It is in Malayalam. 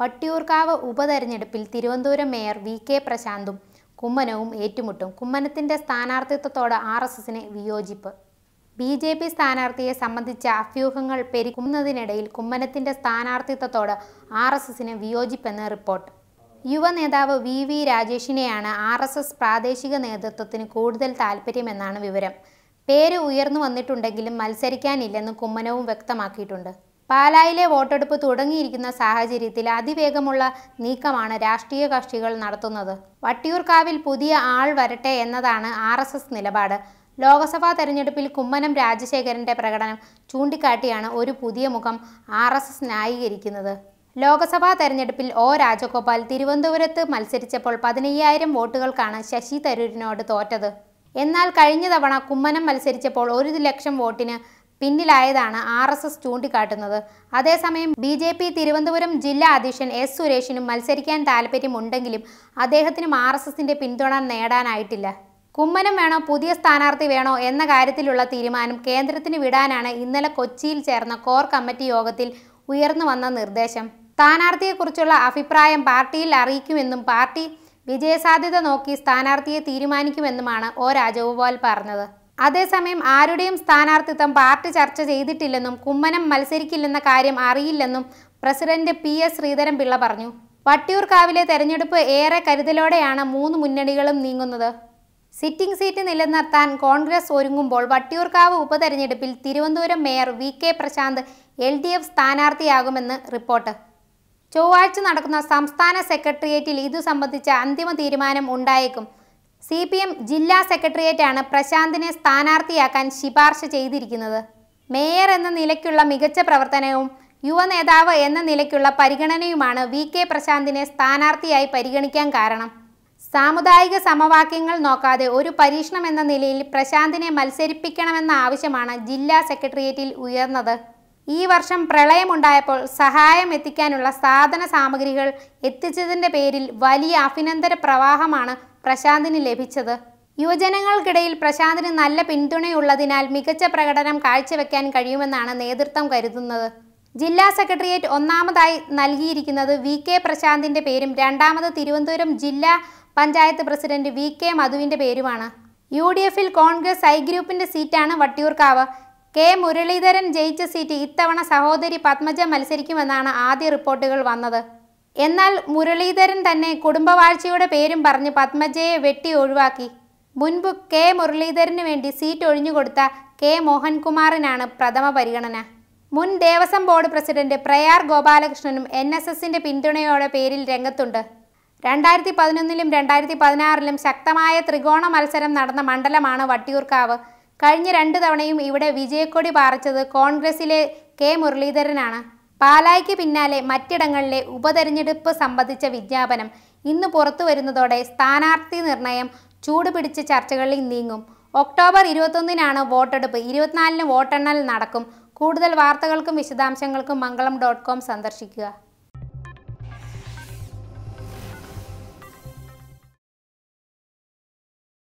വട്ടിയൂർക്കാവ് ഉപതെരഞ്ഞെടുപ്പിൽ തിരുവനന്തപുരം മേയർ വി കെ പ്രശാന്തും കുമ്മനവും ഏറ്റുമുട്ടും കുമ്മനത്തിന്റെ സ്ഥാനാർത്ഥിത്വത്തോട് ആർ എസ് എസിന് വിയോജിപ്പ് ബി ജെ പി സ്ഥാനാർത്ഥിയെ സംബന്ധിച്ച അഭ്യൂഹങ്ങൾ പെരുക്കുന്നതിനിടയിൽ കുമ്മനത്തിന്റെ സ്ഥാനാർത്ഥിത്വത്തോട് ആർ എസ് എസിന് വിയോജിപ്പെന്ന് റിപ്പോർട്ട് യുവ നേതാവ് വി വി രാജേഷിനെയാണ് ആർ എസ് എസ് പ്രാദേശിക നേതൃത്വത്തിന് കൂടുതൽ താൽപ്പര്യമെന്നാണ് വിവരം പേര് ഉയർന്നു വന്നിട്ടുണ്ടെങ്കിലും മത്സരിക്കാനില്ലെന്ന് കുമ്മനവും വ്യക്തമാക്കിയിട്ടുണ്ട് പാലായിലെ വോട്ടെടുപ്പ് തുടങ്ങിയിരിക്കുന്ന സാഹചര്യത്തിൽ അതിവേഗമുള്ള നീക്കമാണ് രാഷ്ട്രീയ കക്ഷികൾ നടത്തുന്നത് വട്ടിയൂർക്കാവിൽ പുതിയ ആൾ വരട്ടെ എന്നതാണ് ആർ എസ് എസ് നിലപാട് ലോക്സഭാ തെരഞ്ഞെടുപ്പിൽ കുമ്മനം രാജശേഖരന്റെ പ്രകടനം ചൂണ്ടിക്കാട്ടിയാണ് ഒരു പുതിയ മുഖം ആർ എസ് എസ് ന്യായീകരിക്കുന്നത് ലോക്സഭാ തെരഞ്ഞെടുപ്പിൽ ഒ രാജഗോപാൽ തിരുവനന്തപുരത്ത് മത്സരിച്ചപ്പോൾ പതിനയ്യായിരം വോട്ടുകൾക്കാണ് ശശി തരൂരിനോട് തോറ്റത് എന്നാൽ കഴിഞ്ഞ തവണ കുമ്മനം മത്സരിച്ചപ്പോൾ ഒരു ലക്ഷം വോട്ടിന് പിന്നിലായതാണ് ആർ എസ് എസ് ചൂണ്ടിക്കാട്ടുന്നത് അതേസമയം ബി ജെ പി തിരുവനന്തപുരം ജില്ലാ അധ്യക്ഷൻ എസ് സുരേഷിനും മത്സരിക്കാൻ താല്പര്യമുണ്ടെങ്കിലും അദ്ദേഹത്തിനും ആർ എസ് എസിന്റെ പിന്തുണ നേടാനായിട്ടില്ല കുമ്മനം വേണോ പുതിയ സ്ഥാനാർത്ഥി വേണോ എന്ന കാര്യത്തിലുള്ള തീരുമാനം കേന്ദ്രത്തിന് വിടാനാണ് ഇന്നലെ കൊച്ചിയിൽ ചേർന്ന കോർ കമ്മിറ്റി യോഗത്തിൽ ഉയർന്നു വന്ന നിർദ്ദേശം സ്ഥാനാർത്ഥിയെക്കുറിച്ചുള്ള അഭിപ്രായം പാർട്ടിയിൽ അറിയിക്കുമെന്നും പാർട്ടി വിജയസാധ്യത നോക്കി സ്ഥാനാർത്ഥിയെ തീരുമാനിക്കുമെന്നുമാണ് ഒ രാജഗോപാൽ പറഞ്ഞത് അതേസമയം ആരുടെയും സ്ഥാനാർത്ഥിത്വം പാർട്ടി ചർച്ച ചെയ്തിട്ടില്ലെന്നും കുമ്മനം മത്സരിക്കില്ലെന്ന കാര്യം അറിയില്ലെന്നും പ്രസിഡന്റ് പി എസ് ശ്രീധരൻപിള്ള പറഞ്ഞു വട്ടിയൂർക്കാവിലെ തെരഞ്ഞെടുപ്പ് ഏറെ കരുതലോടെയാണ് മൂന്ന് മുന്നണികളും നീങ്ങുന്നത് സിറ്റിംഗ് സീറ്റ് നിലനിർത്താൻ കോൺഗ്രസ് ഒരുങ്ങുമ്പോൾ വട്ടിയൂർക്കാവ് ഉപതെരഞ്ഞെടുപ്പിൽ Thiruvananthapuram mayor V K Prashanth L D F സ്ഥാനാർത്ഥിയാകുമെന്ന് റിപ്പോർട്ട് ചൊവ്വാഴ്ച നടക്കുന്ന സംസ്ഥാന സെക്രട്ടേറിയറ്റിൽ ഇതു സംബന്ധിച്ച അന്തിമ തീരുമാനം ഉണ്ടായേക്കും സി പി എം ജില്ലാ സെക്രട്ടേറിയറ്റാണ് പ്രശാന്തിനെ സ്ഥാനാർത്ഥിയാക്കാൻ ശിപാർശ ചെയ്തിരിക്കുന്നത് മേയർ എന്ന നിലയ്ക്കുള്ള മികച്ച പ്രവർത്തനവും യുവനേതാവ് എന്ന നിലയ്ക്കുള്ള പരിഗണനയുമാണ് വി കെ പ്രശാന്തിനെ സ്ഥാനാർത്ഥിയായി പരിഗണിക്കാൻ കാരണം സാമുദായിക സമവാക്യങ്ങൾ നോക്കാതെ ഒരു പരീക്ഷണം എന്ന നിലയിൽ പ്രശാന്തിനെ മത്സരിപ്പിക്കണമെന്ന ആവശ്യമാണ് ജില്ലാ സെക്രട്ടേറിയറ്റിൽ ഉയർന്നത് ഈ വർഷം പ്രളയമുണ്ടായപ്പോൾ സഹായം എത്തിക്കാനുള്ള സാധന സാമഗ്രികൾ എത്തിച്ചതിൻ്റെ പേരിൽ വലിയ അഭിനന്ദന പ്രവാഹമാണ് പ്രശാന്തിന് ലഭിച്ചത് യുവജനങ്ങൾക്കിടയിൽ പ്രശാന്തിന് നല്ല പിന്തുണയുള്ളതിനാൽ മികച്ച പ്രകടനം കാഴ്ചവെക്കാൻ കഴിയുമെന്നാണ് നേതൃത്വം കരുതുന്നത് ജില്ലാ സെക്രട്ടേറിയറ്റ് ഒന്നാമതായി നൽകിയിരിക്കുന്നത് വി കെ പ്രശാന്തിൻ്റെ പേരും രണ്ടാമത് തിരുവനന്തപുരം ജില്ലാ പഞ്ചായത്ത് പ്രസിഡന്റ് വി കെ മധുവിൻ്റെ പേരുമാണ് യു ഡി എഫിൽ കോൺഗ്രസ് ഐ ഗ്രൂപ്പിൻ്റെ സീറ്റാണ് വട്ടിയൂർക്കാവ് കെ മുരളീധരൻ ജയിച്ച സീറ്റ് ഇത്തവണ സഹോദരി പത്മജ മത്സരിക്കുമെന്നാണ് ആദ്യ റിപ്പോർട്ടുകൾ വന്നത് എന്നാൽ മുരളീധരൻ തന്നെ കുടുംബവാഴ്ചയുടെ പേരും പറഞ്ഞ് പത്മജയെ വെട്ടി ഒഴിവാക്കി മുൻപ് കെ മുരളീധരന് വേണ്ടി സീറ്റ് ഒഴിഞ്ഞുകൊടുത്ത കെ മോഹൻകുമാറിനാണ് പ്രഥമ പരിഗണന മുൻ ദേവസ്വം ബോർഡ് പ്രസിഡന്റ് പ്രയാർ ഗോപാലകൃഷ്ണനും എൻ എസ് എസിന്റെ പിന്തുണയോടെ പേരിൽ രംഗത്തുണ്ട് രണ്ടായിരത്തി പതിനൊന്നിലും രണ്ടായിരത്തി പതിനാറിലും ശക്തമായ ത്രികോണ മത്സരം നടന്ന മണ്ഡലമാണ് വട്ടിയൂർക്കാവ് കഴിഞ്ഞ രണ്ട് തവണയും ഇവിടെ വിജയക്കൊടി പാറിച്ചത് കോൺഗ്രസിലെ കെ മുരളീധരനാണ് പാലായ്ക്ക് പിന്നാലെ മറ്റിടങ്ങളിലെ ഉപതെരഞ്ഞെടുപ്പ് സംബന്ധിച്ച വിജ്ഞാപനം ഇന്ന് പുറത്തു വരുന്നതോടെ സ്ഥാനാർത്ഥി നിർണയം ചൂടുപിടിച്ച ചർച്ചകളിൽ നീങ്ങും ഒക്ടോബർ ഇരുപത്തൊന്നിനാണ് വോട്ടെടുപ്പ് ഇരുപത്തിനാലിന് വോട്ടെണ്ണൽ നടക്കും കൂടുതൽ വാർത്തകൾക്കും വിശദാംശങ്ങൾക്കും മംഗളം ഡോട്ട് കോം സന്ദർശിക്കുക